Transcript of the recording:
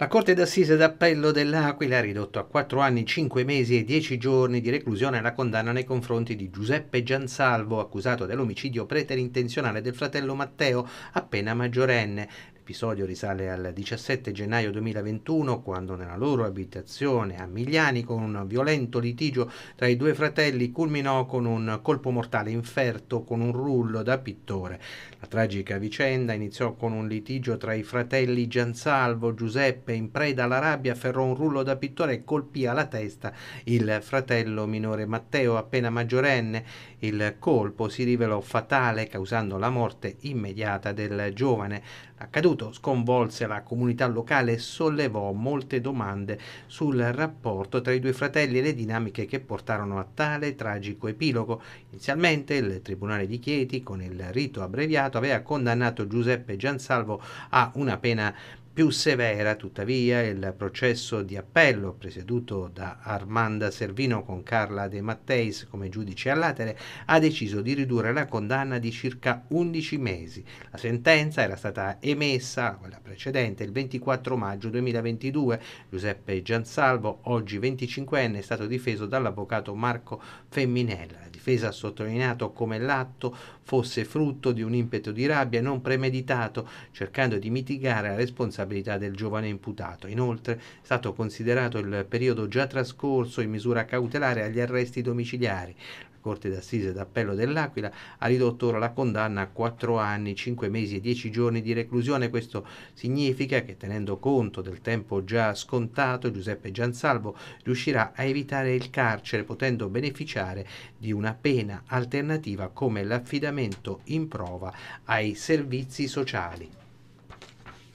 La Corte d'Assise d'Appello dell'Aquila ha ridotto a 4 anni, 5 mesi e 10 giorni di reclusione la condanna nei confronti di Giuseppe Giansalvo, accusato dell'omicidio preterintenzionale del fratello Matteo, appena maggiorenne. L'episodio risale al 17 gennaio 2021 quando nella loro abitazione a Migliani, con un violento litigio tra i due fratelli culminò con un colpo mortale inferto con un rullo da pittore. La tragica vicenda iniziò con un litigio tra i fratelli Giansalvo. Giuseppe, in preda alla rabbia, afferrò un rullo da pittore e colpì alla testa il fratello minore Matteo, appena maggiorenne. Il colpo si rivelò fatale, causando la morte immediata del giovane. Accaduto accaduto sconvolse la comunità locale e sollevò molte domande sul rapporto tra i due fratelli e le dinamiche che portarono a tale tragico epilogo. Inizialmente il Tribunale di Chieti, con il rito abbreviato, aveva condannato Giuseppe Giansalvo a una pena più severa, tuttavia, il processo di appello presieduto da Armanda Servino con Carla De Matteis come giudice all'atere ha deciso di ridurre la condanna di circa 11 mesi. La sentenza era stata emessa, quella precedente, il 24 maggio 2022. Giuseppe Giansalvo, oggi 25enne, è stato difeso dall'avvocato Marco Femminella. La difesa ha sottolineato come l'atto fosse frutto di un impeto di rabbia non premeditato, cercando di mitigare la responsabilità responsabilità del giovane imputato. Inoltre è stato considerato il periodo già trascorso in misura cautelare agli arresti domiciliari. Corte d'Assise d'Appello dell'Aquila ha ridotto ora la condanna a 4 anni, 5 mesi e 10 giorni di reclusione. Questo significa che tenendo conto del tempo già scontato, Giuseppe Giansalvo riuscirà a evitare il carcere potendo beneficiare di una pena alternativa come l'affidamento in prova ai servizi sociali.